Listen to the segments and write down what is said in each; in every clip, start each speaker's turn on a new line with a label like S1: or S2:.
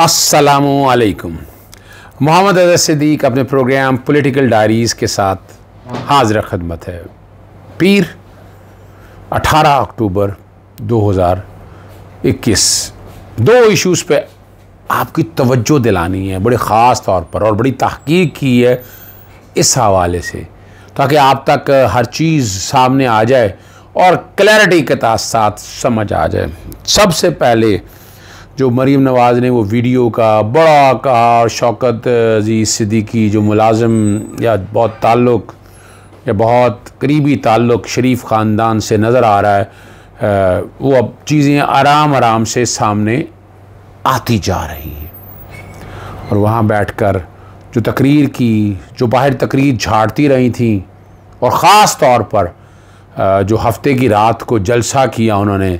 S1: असलकुम मोहम्मद अजर सिद्दीक अपने प्रोग्राम पॉलिटिकल डायरीज़ के साथ हाजिर खदमत है पीर 18 अक्टूबर 2021 दो इश्यूज़ पे आपकी तवज्जो दिलानी है बड़े ख़ास तौर पर और बड़ी तहकीक की है इस हवाले से ताकि आप तक हर चीज़ सामने आ जाए और क्लैरिटी के साथ समझ आ जाए सबसे पहले जो मरीम नवाज़ ने वो वीडियो का बड़ा कहा शौकत अजीज़ सिद्दीकी जो मुलाजम या बहुत ताल्लुक़ या बहुत करीबी ताल्लुक़ शरीफ ख़ानदान से नज़र आ रहा है वो अब चीज़ें आराम आराम से सामने आती जा रही हैं और वहाँ बैठ कर जो तकरीर की जो बाहर तकरीर झाड़ती रही थी और ख़ास तौर पर जो हफ्ते की रात को जलसा किया उन्होंने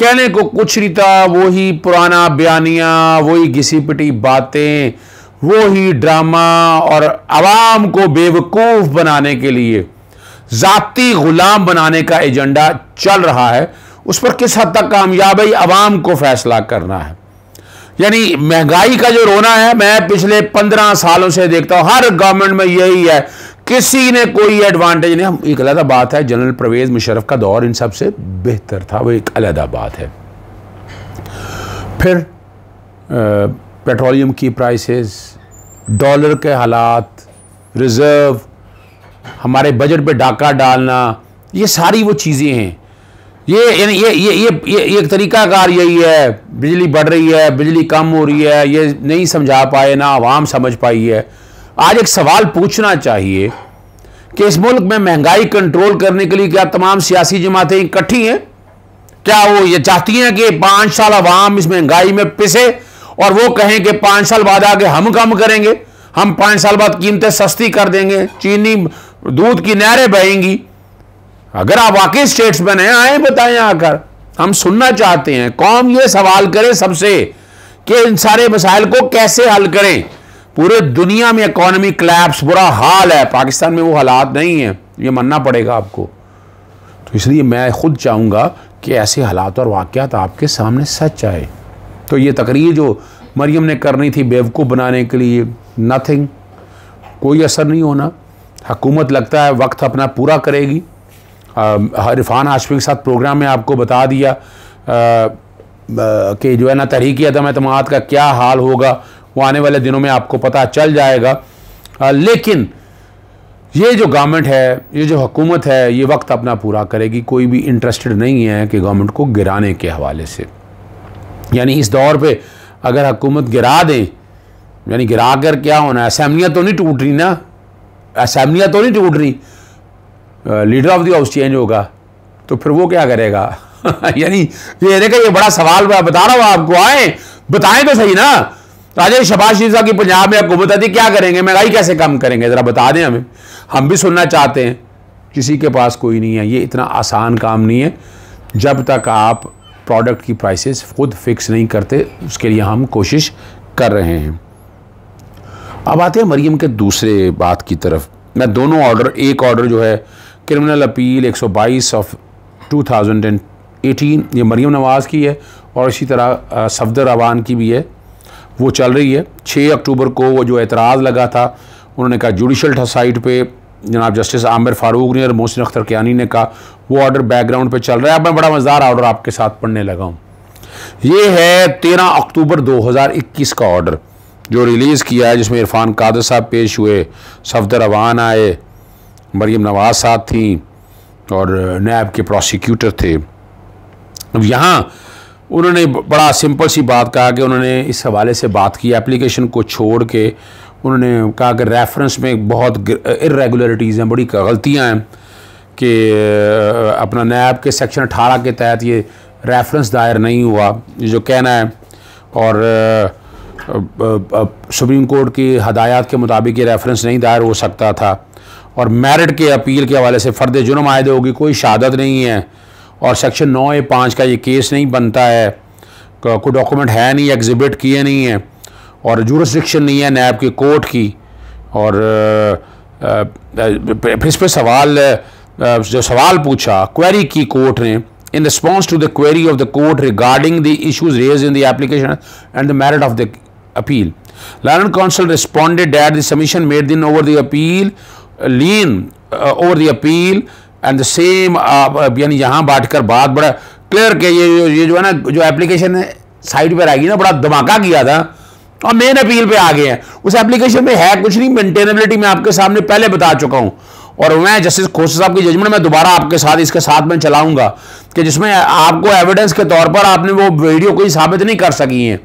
S1: कहने को कुछ रीता वही पुराना बयानिया वही घिसी पिटी बातें वो ही ड्रामा और आवाम को बेवकूफ बनाने के लिए जाति गुलाम बनाने का एजेंडा चल रहा है उस पर किस हद तक कामयाब है आवाम को फैसला करना है यानी महंगाई का जो रोना है मैं पिछले पंद्रह सालों से देखता हूं हर गवर्नमेंट में यही है किसी ने कोई एडवांटेज नहीं हम एक अलहदा बात है जनरल परवेज मुशरफ का दौर इन सबसे बेहतर था वो एक अलहदा बात है फिर पेट्रोलियम की प्राइसेस डॉलर के हालात रिज़र्व हमारे बजट पे डाका डालना ये सारी वो चीज़ें हैं ये ये ये ये ये, ये एक तरीकाकार यही है बिजली बढ़ रही है बिजली कम हो रही है ये नहीं समझा पाए ना आवाम समझ पाई है आज एक सवाल पूछना चाहिए कि इस मुल्क में महंगाई कंट्रोल करने के लिए क्या तमाम सियासी जमातें इकट्ठी हैं क्या वो ये चाहती हैं कि पांच साल आवाम इस महंगाई में पिसे और वो कहें कि पांच साल बाद आगे हम कम करेंगे हम पांच साल बाद कीमतें सस्ती कर देंगे चीनी दूध की नहरें बहेंगी अगर आप वाकई स्टेट्समैन हैं आए बताएं आकर हम सुनना चाहते हैं कौम ये सवाल करे सबसे कि इन सारे मसाइल को कैसे हल करें पूरे दुनिया में इकोनॉमी क्लैप्स बुरा हाल है पाकिस्तान में वो हालात नहीं है ये मानना पड़ेगा आपको तो इसलिए मैं खुद चाहूँगा कि ऐसे हालात और वाक़ात आपके सामने सच आए तो ये तकरीर जो मरियम ने करनी थी बेवकूफ़ बनाने के लिए नथिंग कोई असर नहीं होना हकूमत लगता है वक्त अपना पूरा करेगी इरफान आशफी के साथ प्रोग्राम में आपको बता दिया कि जो है ना तहरीकी अदम अतमाद का क्या हाल होगा वो आने वाले दिनों में आपको पता चल जाएगा आ, लेकिन ये जो गवर्नमेंट है ये जो हुकूमत है ये वक्त अपना पूरा करेगी कोई भी इंटरेस्टेड नहीं है कि गवर्नमेंट को गिराने के हवाले से यानी इस दौर पे अगर हुकूमत गिरा दें यानी गिरा कर क्या होना असम्बलियाँ तो नहीं टूट रही ना असम्बलियाँ तो नहीं टूट रही leader of the house change होगा तो फिर वो क्या करेगा यानी ये देखा ये बड़ा सवाल बता रहा हूँ आपको आए बताएं तो सही ना राजेश शबाज शरीफ साहब की पंजाब में हुकूमत आती क्या करेंगे महंगाई कैसे कम करेंगे ज़रा बता दें हमें हम भी सुनना चाहते हैं किसी के पास कोई नहीं है ये इतना आसान काम नहीं है जब तक आप प्रोडक्ट की प्राइसेस खुद फिक्स नहीं करते उसके लिए हम कोशिश कर रहे हैं अब आते हैं मरीम के दूसरे बात की तरफ मैं दोनों ऑर्डर एक ऑर्डर जो है क्रिमिनल अपील 122 ऑफ 2018 ये मरीम नवाज़ की है और इसी तरह सफदर अवान की भी है वो चल रही है 6 अक्टूबर को वो जो एतराज़ लगा था उन्होंने कहा जुडिशल साइट पे जनाब जस्टिस आमिर फारूक ने और मोहसिन अख्तर कियानी ने कहा वो ऑर्डर बैकग्राउंड पे चल रहा है अब मैं बड़ा मज़ेदार ऑर्डर आपके साथ पढ़ने लगा हूँ ये है तेरह अक्टूबर 2021 का ऑर्डर जो रिलीज़ किया है जिसमें इरफान कादर साहब पेश हुए सफदर अवान आए मरीम नवाज साहब थी और नैब के प्रोसिक्यूटर थे अब यहाँ उन्होंने बड़ा सिंपल सी बात कहा कि उन्होंने इस हवाले से बात की एप्लीकेशन को छोड़ के उन्होंने कहा कि रेफरेंस में बहुत इरेगुलरिटीज़ हैं बड़ी गलतियाँ हैं कि अपना नैब के सेक्शन अठारह के तहत ये रेफरेंस दायर नहीं हुआ जो कहना है और सुप्रीम कोर्ट की हदायत के मुताबिक ये रेफरेंस नहीं दायर हो सकता था और मेरिट के अपील के हवाले से फ़र्द जुर्म आयद होगी कोई शहादत नहीं है और सेक्शन नौ ए पाँच का ये केस नहीं बनता है कोई डॉक्यूमेंट है नहीं एग्जिबिट किए नहीं है और जूरोस्ट्रिक्शन नहीं है नैब की कोर्ट की और फिर इस पर सवाल जो सवाल पूछा क्वेरी की कोर्ट ने in response to the query of the court regarding the issues raise in the application and the merit of the appeal learn counsel responded that the made then over the appeal lean over the appeal and the same आप यानी यहाँ बांट कर बात बड़ा clear के ये ये जो है ना जो एप्लीकेशन साइट पर आएगी ना बड़ा धमाका किया था और मेन अपील पे आ गए हैं उस एप्लीकेशन में है कुछ नहीं मेंटेनेबिलिटी मैं आपके सामने पहले बता चुका हूँ और मैं जस्टिस खोसा साहब की जजमेंट में दोबारा आपके साथ इसके साथ में चलाऊंगा कि जिसमें आपको एविडेंस के तौर पर आपने वो वीडियो कोई साबित नहीं कर सकी है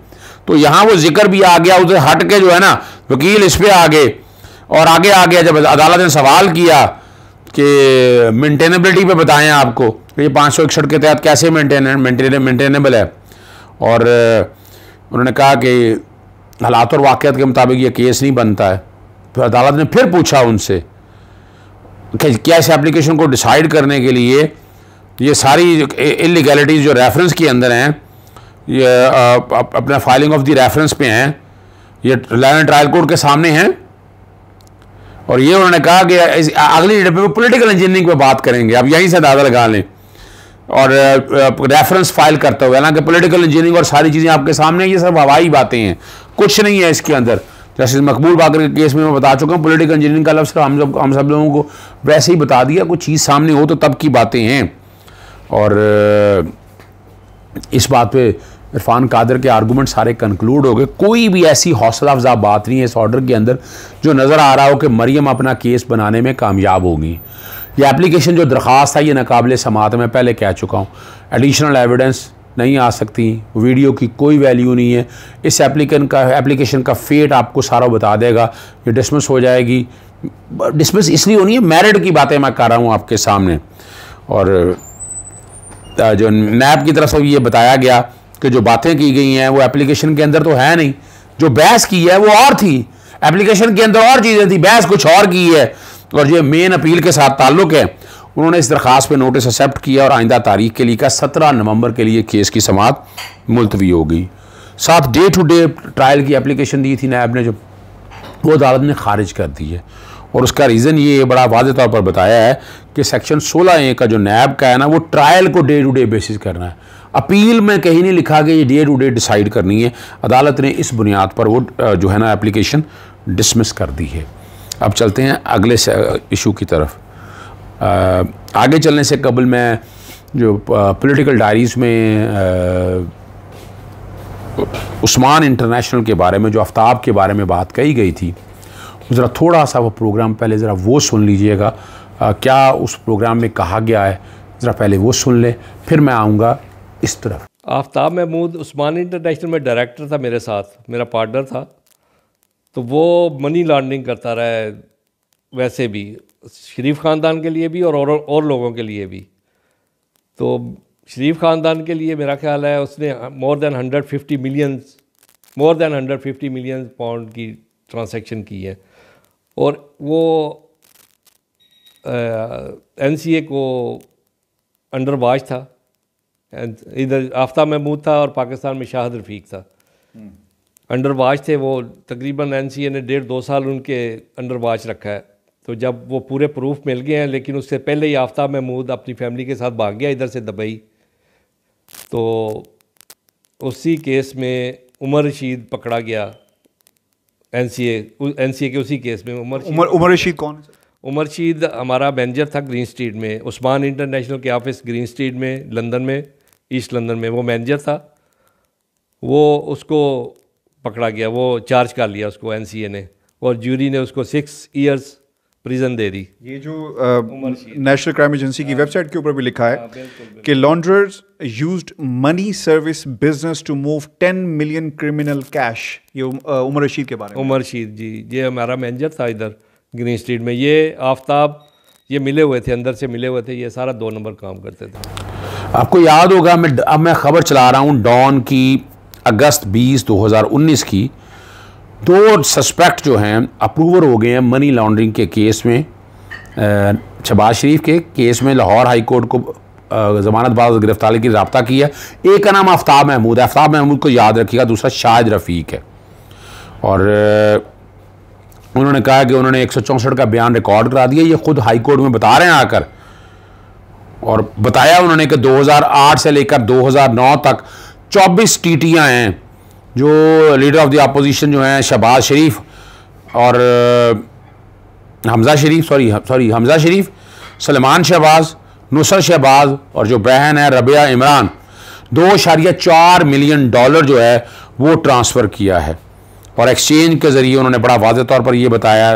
S1: तो यहाँ वो जिक्र भी आ गया उसे हट के जो है ना वकील इस पर आ गए और आगे आ गया जब अदालत ने सवाल किया कि मेंटेनेबिलिटी पे बताएं आपको ये पाँच सौ इकसठ के तहत कैसे मेंटेन मेंटेनेबल है और उन्होंने कहा कि हालात और वाक़ के मुताबिक ये केस नहीं बनता है फिर अदालत ने फिर पूछा उनसे कि क्या इस एप्लीकेशन को डिसाइड करने के लिए ये सारी इलीगैलिटीज़ जो रेफरेंस के अंदर हैं ये अपना फाइलिंग ऑफ द रेफरेंस पे हैं ये लैंड ट्रायल कोर्ट के सामने हैं और ये उन्होंने कहा कि अगली डेट पे वो पोलिटिकल इंजीनियरिंग पे बात करेंगे आप यहीं से अंदाजा लगा लें और रेफरेंस फाइल करते हुए हालांकि पोलिटिकल इंजीनियरिंग और सारी चीज़ें आपके सामने ये सब हवाई बातें हैं कुछ नहीं है इसके अंदर जैसे मकबूल बाकर के केस में मैं बता चुका हूँ पोलिटिकल इंजीनियरिंग का लफ्स हम सब हम सब लोगों को वैसे ही बता दिया कुछ चीज़ सामने हो तो तब की बातें हैं और इस बात पे इरफान कादर के आर्गूमेंट सारे कंक्लूड हो गए कोई भी ऐसी हौसला अफजा बात नहीं है इस ऑर्डर के अंदर जो नज़र आ रहा हो कि मरियम अपना केस बनाने में कामयाब होगी ये एप्लीकेशन जो दरख्वास्त है ये नाकबले समात में पहले कह चुका हूँ एडिशनल एविडेंस नहीं आ सकती वीडियो की कोई वैल्यू नहीं है इस एप्लीकेशन का एप्लीकेशन का फेट आपको सारा बता देगा ये डिसमिस हो जाएगी डिसमिस इसलिए होनी है मेरिट की बातें मैं कर रहा हूँ आपके सामने और जो नैब की तरफ से ये बताया गया कि जो बातें की गई हैं वो एप्लीकेशन के अंदर तो है नहीं जो बहस की है वो और थी एप्लीकेशन के अंदर और चीज़ें थी बहस कुछ और की है और ये मेन अपील के साथ ताल्लुक़ है उन्होंने इस दरख्वास्त पर नोटिस एक्सेप्ट किया और आइंदा तारीख के लिए कहा सत्रह नवंबर के लिए केस की समात मुलतवी होगी साथ डे टू डे ट्रायल की एप्लीकेशन दी थी नायब ने जो वो अदालत ने खारिज कर दी है और उसका रीज़न ये बड़ा वाज तौर पर बताया है कि सेक्शन सोलह ए का जो नैब का है ना वो ट्रायल को डे टू डे बेसिस करना है अपील में कहीं नहीं लिखा कि ये डे टू डे डिसाइड करनी है अदालत ने इस बुनियाद पर वो जो है ना एप्लीकेशन डिसमिस कर दी है अब चलते हैं अगले इशू की तरफ आगे चलने से कबल मैं जो पॉलिटिकल डायरीज़ में उस्मान इंटरनेशनल के बारे में जो आफ्ताब के बारे में बात कही गई थी ज़रा थोड़ा सा वो प्रोग्राम पहले ज़रा वो सुन लीजिएगा क्या उस प्रोग्राम में कहा गया है ज़रा पहले वो सुन लें फिर मैं आऊँगा इस तरफ
S2: आफ्ताब महमूद उस्मान इंटरनेशनल में डायरेक्टर था मेरे साथ मेरा पार्टनर था तो वो मनी लॉन्ड्रिंग करता रहा है वैसे भी शरीफ ख़ानदान के लिए भी और, और और लोगों के लिए भी तो शरीफ ख़ानदान के लिए मेरा ख्याल है उसने more than 150 million more than 150 million pound की ट्रांसैक्शन की है और वो एन सी ए को अंडर वाच था इधर आफ्ताब महमूद था और पाकिस्तान में शाहद रफीक था हम्म। अंडर वाच थे वो तकरीबन एन सी ए ने डेढ़ दो साल उनके अंडर वाच रखा है तो जब वो पूरे प्रूफ मिल गए हैं लेकिन उससे पहले ही आफ्ताब महमूद अपनी फैमिली के साथ भाग गया इधर से दुबई तो उसी केस में उमर रशीद पकड़ा गया एन सी ए के उसी केस में उमर उमर उमर रशीद कौन उमर रशीद हमारा मैनेजर था ग्रीन स्ट्रीट में उस्मान इंटरनेशनल के ऑफिस ग्रीन स्ट्रीट में लंदन में ईस्ट लंदन में वो मैनेजर था वो उसको पकड़ा गया वो चार्ज कर लिया उसको एन ने और जूरी ने उसको सिक्स ईयर्स प्रिजन दे दी ये जो नेशनल क्राइम एजेंसी की वेबसाइट हाँ। के ऊपर भी लिखा है हाँ, कि launderers use money service business to move ten million criminal cash ये उमर रशीद के बारे में उमर रशीद जी ये हमारा मैनेजर था इधर ग्रीन स्ट्रीट में ये आफ्ताब ये मिले हुए थे अंदर से मिले हुए थे ये सारा दो नंबर काम करते थे
S1: आपको याद होगा मैं अब मैं ख़बर चला रहा हूँ डॉन की अगस्त 20 2019 की दो सस्पेक्ट जो हैं अप्रूवर हो गए हैं मनी लॉन्ड्रिंग के केस में शबाज शरीफ के केस में लाहौर हाई कोर्ट को जमानत बाद गिरफ्तारी की रबता की है एक का नाम आफ्ताब महमूद है आफ्ताब महमूद को याद रखिएगा दूसरा शाहिद रफ़ीक है और उन्होंने कहा कि उन्होंने एक का बयान रिकॉर्ड करा दिया ये ख़ुद हाई कोर्ट में बता रहे हैं आकर और बताया उन्होंने कि 2008 से लेकर 2009 तक 24 टीटियाँ हैं जो लीडर ऑफ द अपोजिशन जो हैं शहबाज शरीफ और हमज़ा शरीफ सॉरी सॉरी हमज़ा शरीफ सलमान शहबाज नुसर शहबाज और जो बहन है रबिया इमरान दो शारिया चार मिलियन डॉलर जो है वो ट्रांसफ़र किया है और एक्सचेंज के ज़रिए उन्होंने बड़ा वाज तौर पर यह बताया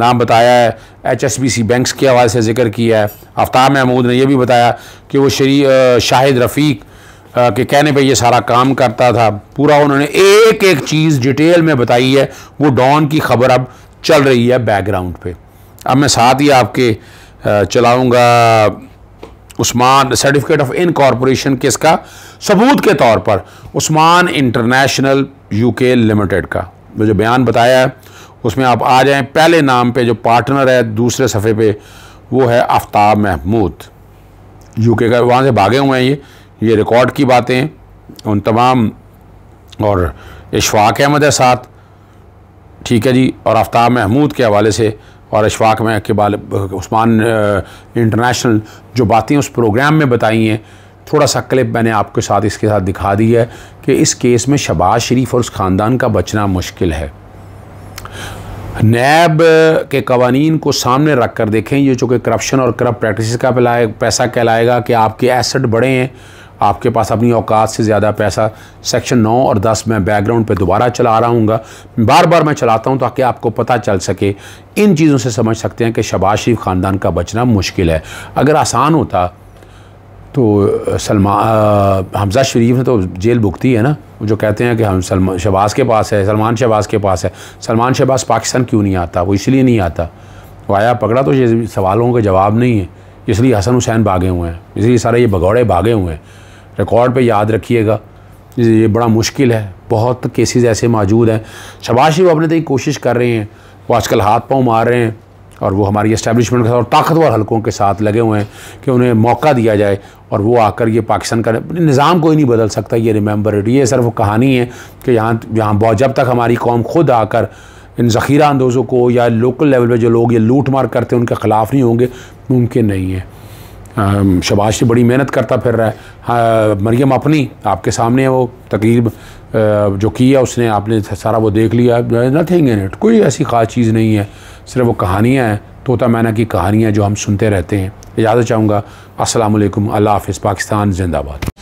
S1: नाम बताया है H S B C banks के हवाले से जिक्र किया है आफ्ताब महमूद ने यह भी बताया कि वो शरी शाहिद रफ़ीक के कहने पर यह सारा काम करता था पूरा उन्होंने एक एक चीज़ डिटेल में बताई है वो डॉन की खबर अब चल रही है बैकग्राउंड पे अब मैं साथ ही आपके चलाऊँगा Usman certificate of incorporation किसका सबूत के तौर पर उस्मान इंटरनेशनल यूके लिमिटेड का जो बयान बताया है उसमें आप आ जाएं पहले नाम पे जो पार्टनर है दूसरे सफ़े पे वो है आफ्ताब महमूद यूके का वहाँ से भागे हुए हैं ये ये रिकॉर्ड की बातें उन तमाम और इशफाक अहमद है साथ ठीक है जी और आफ्ताब महमूद के हवाले से और अशफाक में के बाल उस्मान इंटरनेशनल जो बातें उस प्रोग्राम में बताई हैं थोड़ा सा क्लिप मैंने आपके साथ इसके साथ दिखा दी है कि इस केस में शबाज शरीफ और उस ख़ानदान का बचना मुश्किल है नैब के कवानीन को सामने रख कर देखें ये चूँकि करप्शन और करप्ट प्रैक्टिस का पैसा कहलाएगा कि आपके एसेट बढ़े हैं आपके पास अपनी औकात से ज़्यादा पैसा सेक्शन नौ और दस में बैकग्राउंड पे दोबारा चला रहा हूँ बार बार मैं चलाता हूँ ताकि आपको पता चल सके इन चीज़ों से समझ सकते हैं कि शबाज शरीफ ख़ानदान का बचना मुश्किल है अगर आसान होता तो सलमान हमजा शरीफ ने तो जेल भुगती है ना जो कहते हैं कि हम सलमान शहबाज के पास है सलमान शहबाज के पास है सलमान शहबाज पाकिस्तान क्यों नहीं आता वो इसलिए नहीं आता वो आया पकड़ा तो ये सवालों का जवाब नहीं है इसलिए हसन हुसैन भागे हुए हैं इसलिए सारे ये भगौड़े भागे हुए हैं रिकॉर्ड पर याद रखिएगा ये बड़ा मुश्किल है बहुत केसेस ऐसे मौजूद हैं शबाज शरीफ अपने तक तो कोशिश कर रहे हैं वो आजकल हाथ पाँव मार रहे हैं और वो हमारी इस्टेब्लिशमेंट के साथ और ताकतवर हलकों के साथ लगे हुए हैं कि उन्हें मौका दिया जाए और वो आकर ये पाकिस्तान का निज़ाम कोई नहीं बदल सकता ये रिमेंबर इट ये सिर्फ कहानी है कि यहाँ यहाँ बहुत जब तक हमारी कौम खुद आकर इन ज़ख़ीरा अंदोज़ों को या लोकल लेवल पर जो लोग ये लूट मार करते हैं उनके ख़िलाफ़ नहीं होंगे मुमकिन नहीं है शबाज बड़ी मेहनत करता फिर रहा है हाँ, मरियम अपनी आपके सामने वो तकरीब जो किया उसने आपने सारा वो देख लिया नथिंग इन इट कोई ऐसी ख़ास चीज़ नहीं है सिर्फ वो कहानियाँ हैं तोता मैना की कहानियाँ जो हम सुनते रहते हैं इजाज़त चाहूँगा असलकम अल्लाह हाफ़ पाकिस्तान जिंदाबाद